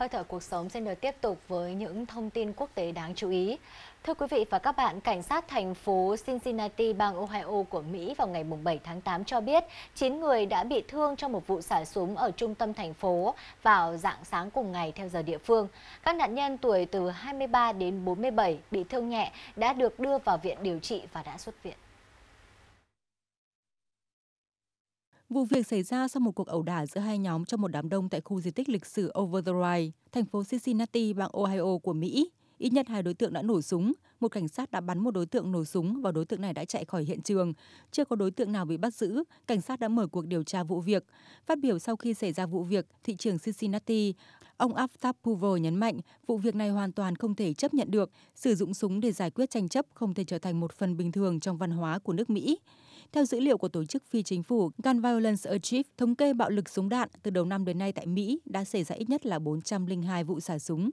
Hơi thở cuộc sống xin được tiếp tục với những thông tin quốc tế đáng chú ý. Thưa quý vị và các bạn, cảnh sát thành phố Cincinnati, bang Ohio của Mỹ vào ngày 7 tháng 8 cho biết 9 người đã bị thương trong một vụ xả súng ở trung tâm thành phố vào dạng sáng cùng ngày theo giờ địa phương. Các nạn nhân tuổi từ 23 đến 47 bị thương nhẹ đã được đưa vào viện điều trị và đã xuất viện. Vụ việc xảy ra sau một cuộc ẩu đả giữa hai nhóm trong một đám đông tại khu di tích lịch sử Over the Rhine, thành phố Cincinnati, bang Ohio của Mỹ. Ít nhất hai đối tượng đã nổ súng, một cảnh sát đã bắn một đối tượng nổ súng và đối tượng này đã chạy khỏi hiện trường. Chưa có đối tượng nào bị bắt giữ, cảnh sát đã mở cuộc điều tra vụ việc. Phát biểu sau khi xảy ra vụ việc, thị trưởng Cincinnati, ông Aftab Puvel nhấn mạnh vụ việc này hoàn toàn không thể chấp nhận được. Sử dụng súng để giải quyết tranh chấp không thể trở thành một phần bình thường trong văn hóa của nước Mỹ. Theo dữ liệu của tổ chức phi chính phủ Gun Violence Achieve, thống kê bạo lực súng đạn từ đầu năm đến nay tại Mỹ đã xảy ra ít nhất là 402 vụ xả súng.